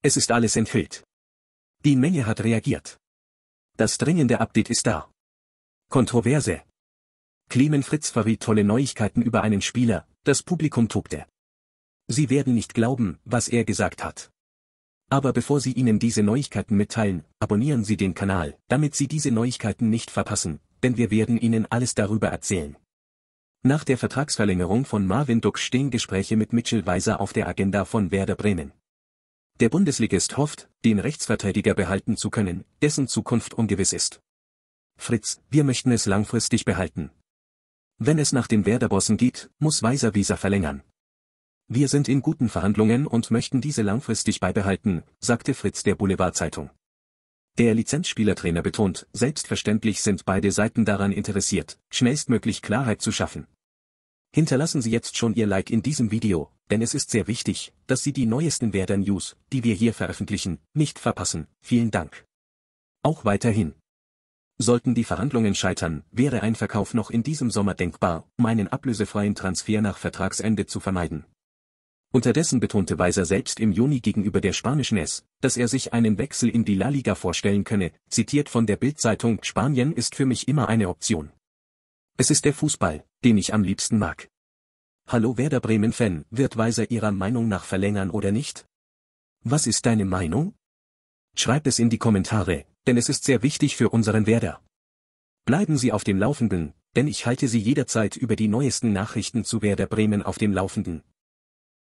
Es ist alles enthüllt. Die Menge hat reagiert. Das dringende Update ist da. Kontroverse. Clemen Fritz verriet tolle Neuigkeiten über einen Spieler, das Publikum tobte. Sie werden nicht glauben, was er gesagt hat. Aber bevor Sie Ihnen diese Neuigkeiten mitteilen, abonnieren Sie den Kanal, damit Sie diese Neuigkeiten nicht verpassen, denn wir werden Ihnen alles darüber erzählen. Nach der Vertragsverlängerung von Marvin Duck stehen Gespräche mit Mitchell Weiser auf der Agenda von Werder Bremen. Der Bundesligist hofft, den Rechtsverteidiger behalten zu können, dessen Zukunft ungewiss ist. Fritz, wir möchten es langfristig behalten. Wenn es nach den Werderbossen geht, muss Weiser Visa verlängern. Wir sind in guten Verhandlungen und möchten diese langfristig beibehalten, sagte Fritz der Boulevardzeitung. Der Lizenzspielertrainer betont, selbstverständlich sind beide Seiten daran interessiert, schnellstmöglich Klarheit zu schaffen. Hinterlassen Sie jetzt schon Ihr Like in diesem Video, denn es ist sehr wichtig, dass Sie die neuesten Werder News, die wir hier veröffentlichen, nicht verpassen. Vielen Dank. Auch weiterhin. Sollten die Verhandlungen scheitern, wäre ein Verkauf noch in diesem Sommer denkbar, um einen ablösefreien Transfer nach Vertragsende zu vermeiden. Unterdessen betonte Weiser selbst im Juni gegenüber der spanischen S, dass er sich einen Wechsel in die La Liga vorstellen könne, zitiert von der Bildzeitung Spanien ist für mich immer eine Option. Es ist der Fußball, den ich am liebsten mag. Hallo Werder Bremen-Fan, wird Weiser Ihrer Meinung nach verlängern oder nicht? Was ist deine Meinung? Schreib es in die Kommentare, denn es ist sehr wichtig für unseren Werder. Bleiben Sie auf dem Laufenden, denn ich halte Sie jederzeit über die neuesten Nachrichten zu Werder Bremen auf dem Laufenden.